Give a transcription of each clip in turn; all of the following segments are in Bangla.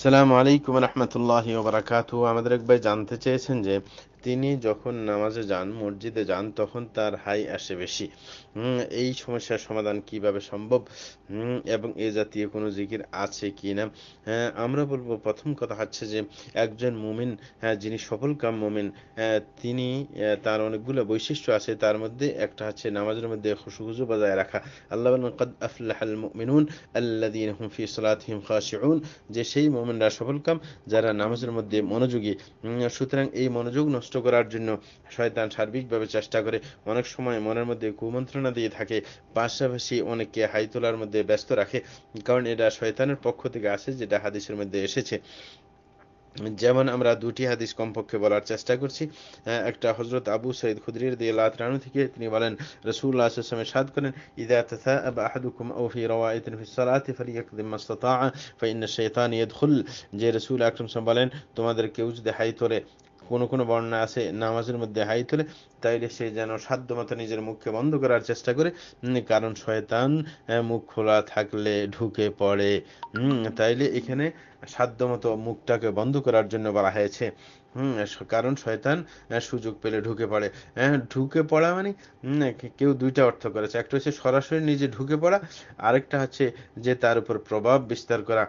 السلام عليكم ورحمة الله وبركاته. أمدرك بيجانتة جيسن তিনি যখন নামাজে যান মসজিদে যান তখন তার হাই আসে বেশি এই সমস্যার সমাধান কিভাবে সম্ভব এবং এ জাতীয় কোনো জিকির আছে কি না হ্যাঁ, আমরা বলবো প্রথম কথা হচ্ছে যে একজন মুমিন হ্যাঁ, যিনি সফল কাম মুমিন হ্যাঁ, তিনি তার অনেকগুলো বৈশিষ্ট্য আছে তার মধ্যে একটা হচ্ছে নামাজের মধ্যে খুশুখুজু বজায় রাখা আল্লাহ কদ আফলাহাল মুমিনুন আল্লাদিন হুম ফি সালাতহিম খাশিউন যে সেই মুমিনরা সফলকাম যারা নামাজের মধ্যে মনোযোগী সুতরাং এই মনোযোগ নষ্ট নষ্ট করার জন্য শয়তান সার্বিকভাবে চেষ্টা করে অনেক সময় মনের মধ্যে কুমন্ত্রণা দিয়ে থাকে পাশাপাশি অনেককে হাই তোলার মধ্যে ব্যস্ত রাখে কারণ এটা শয়তানের পক্ষ থেকে আসে যেটা হাদিসের মধ্যে এসেছে যেমন আমরা দুটি হাদিস কমপক্ষে বলার চেষ্টা করছি একটা হজরত আবু সঈদ খুদ্রির দিয়ে লাত রানু থেকে তিনি বলেন রসুল্লাহ আসলামের সাদ করেন ইদা তথা আহাদুকুম ও ফি রওয়ায়াতিন ফি সালাতি ফালিয়াকদিম মাসতাতা ফা ইন্না শাইতান ইয়াদখুল যে রসুল আকরাম সাল্লাল্লাহু বলেন তোমাদের কেউ যদি হাই তোলে কোনো কোনো বর্ণনা আছে নামাজের মধ্যে হাই তোলে তাইলে সে যেন সাধ্য মতো নিজের মুখকে বন্ধ করার চেষ্টা করে কারণ শয়তান মুখ খোলা থাকলে ঢুকে পড়ে তাইলে এখানে সাধ্য মতো মুখটাকে বন্ধ করার জন্য বলা হয়েছে হুম কারণ শয়তান সুযোগ পেলে ঢুকে পড়ে হ্যাঁ ঢুকে পড়া মানে কেউ দুইটা অর্থ করেছে একটা হচ্ছে সরাসরি নিজে ঢুকে পড়া আরেকটা হচ্ছে যে তার উপর প্রভাব বিস্তার করা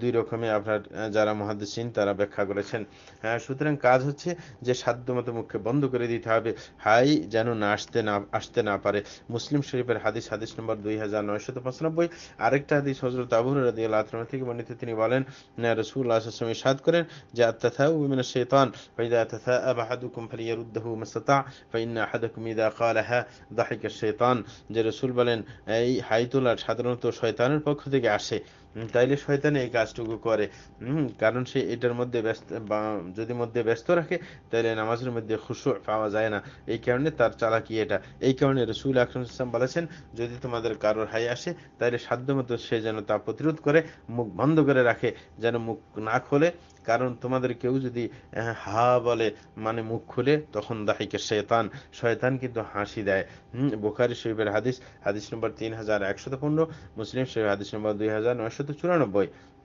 দুই রকমে আপনার যারা মহাদেশীন তারা ব্যাখ্যা করেছেন হ্যাঁ সুতরাং কাজ হচ্ছে যে সাধ্য মতো মুখকে বন্ধ করে দিতে হবে হাই যেন না আসতে না আসতে না পারে মুসলিম শরীফের হাদিস হাদিস নম্বর দুই হাজার নয়শত পঁচানব্বই আরেকটা হাদিস হজরত আবুর রাদিয়াল আতরমা থেকে বর্ণিত তিনি বলেন রসুল্লাহ আসলাম সাদ করেন যে আত্মাথা উমেন সে الشيطان فإذا تثاءب أحدكم فليرده ما استطاع فإن أحدكم إذا قالها ضحك الشيطان যে রসুল বলেন এই হাই তোলা সাধারণত শয়তানের পক্ষ থেকে আসে তাইলে শয়তান এই কাজটুকু করে কারণ সে এটার মধ্যে ব্যস্ত যদি মধ্যে ব্যস্ত রাখে তাহলে নামাজের মধ্যে খুশু পাওয়া যায় না এই কারণে তার চালাকি এটা এই কারণে রসুল আকরম বলেছেন যদি তোমাদের কারোর হাই আসে তাহলে সাধ্যমতো সে যেন তা প্রতিরোধ করে মুখ বন্ধ করে রাখে যেন মুখ না খোলে কারণ তোমাদের কেউ যদি হা বলে মানে মুখ খুলে তখন দাহিকে শেতান শয়তান কিন্তু হাসি দেয় হম বোখারি শরীফের হাদিস হাদিস নম্বর তিন হাজার একশত পনেরো মুসলিম শরীফ হাদিস নম্বর দুই হাজার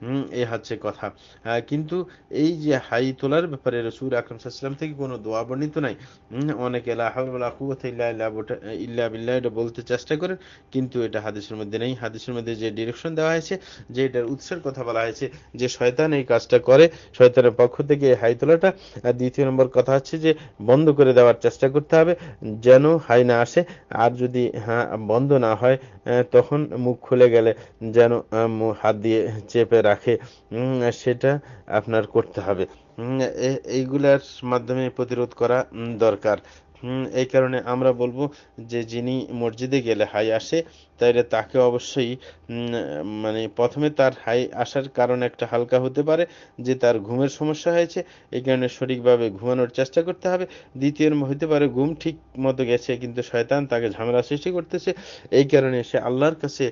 হম এ হচ্ছে কথা কিন্তু এই যে হাই তোলার ব্যাপারে রসুল আকরম সাল্লাম থেকে কোনো দোয়া বর্ণিত নাই অনেকে ইল্লা বিল্লাহ এটা বলতে চেষ্টা করেন কিন্তু এটা হাদিসের মধ্যে নেই হাদিসের মধ্যে যে ডিরেকশন দেওয়া হয়েছে যে এটার উৎসের কথা বলা হয়েছে যে শয়তান এই কাজটা করে শয়তানের পক্ষ থেকে এই হাই তোলাটা দ্বিতীয় নম্বর কথা হচ্ছে যে বন্ধ করে দেওয়ার চেষ্টা করতে হবে যেন হাই না আসে আর যদি হ্যাঁ বন্ধ না হয় তখন মুখ খুলে গেলে যেন হাত দিয়ে চেপে রাখে সেটা আপনার করতে হবে এইগুলার মাধ্যমে প্রতিরোধ করা দরকার এই কারণে আমরা বলবো যে যিনি মসজিদে গেলে হাই আসে তাইলে তাকে অবশ্যই মানে প্রথমে তার হাই আসার কারণ একটা হালকা হতে পারে যে তার ঘুমের সমস্যা হয়েছে এই কারণে সঠিকভাবে ঘুমানোর চেষ্টা করতে হবে দ্বিতীয় হতে পারে ঘুম ঠিক মতো গেছে কিন্তু শয়তান তাকে ঝামেলা সৃষ্টি করতেছে এই কারণে সে আল্লাহর কাছে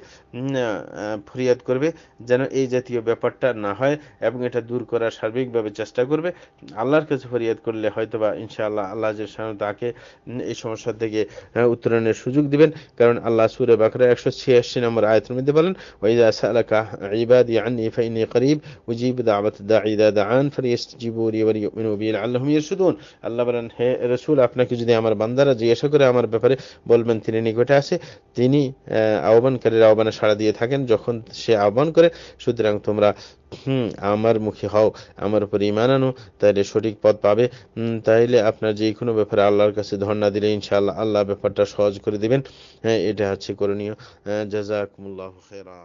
ফরিয়াদ করবে যেন এই জাতীয় ব্যাপারটা না হয় এবং এটা দূর করার সার্বিকভাবে চেষ্টা করবে আল্লাহর কাছে ফরিয়াদ করলে হয়তো বা ইনশাআল্লাহ আল্লাহ তাকে এই সমস্যা থেকে উত্তরণের সুযোগ দিবেন কারণ আল্লাহ সুরে বাকরা একশো ছিয়াশি নম্বর আয়তের মধ্যে বলেন আল্লাহ বলেন হে রাসূল আপনাকে যদি আমার বান্দারা জিজ্ঞাসা করে আমার ব্যাপারে বলবেন তিনি নিকটে আসে তিনি আহ্বানকারীর আহ্বানে সাড়া দিয়ে থাকেন যখন সে আহ্বান করে সুতরাং তোমরা হুম আমার মুখে হও আমার উপর ইমান আনো তাইলে সঠিক পথ পাবে তাইলে আপনার যে কোনো ব্যাপারে আল্লাহর কাছে ধর্ণা দিলে ইনশাআল্লাহ আল্লাহ ব্যাপারটা সহজ করে দিবেন হ্যাঁ এটা হচ্ছে করণীয় জাজাকুমুল্লাহ খেরা